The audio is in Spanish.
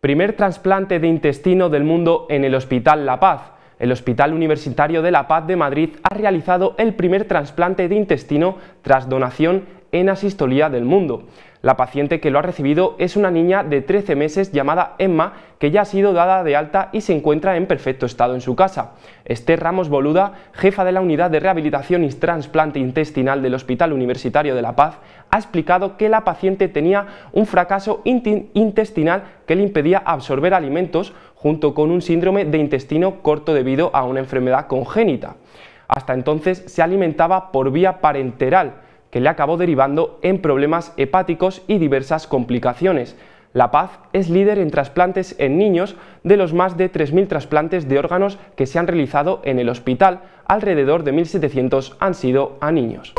Primer trasplante de intestino del mundo en el Hospital La Paz. El Hospital Universitario de La Paz de Madrid ha realizado el primer trasplante de intestino tras donación en asistolía del mundo. La paciente que lo ha recibido es una niña de 13 meses llamada Emma, que ya ha sido dada de alta y se encuentra en perfecto estado en su casa. Esther Ramos Boluda, jefa de la Unidad de Rehabilitación y Transplante Intestinal del Hospital Universitario de La Paz, ha explicado que la paciente tenía un fracaso intestinal que le impedía absorber alimentos, junto con un síndrome de intestino corto debido a una enfermedad congénita. Hasta entonces se alimentaba por vía parenteral que le acabó derivando en problemas hepáticos y diversas complicaciones. La Paz es líder en trasplantes en niños de los más de 3.000 trasplantes de órganos que se han realizado en el hospital, alrededor de 1.700 han sido a niños.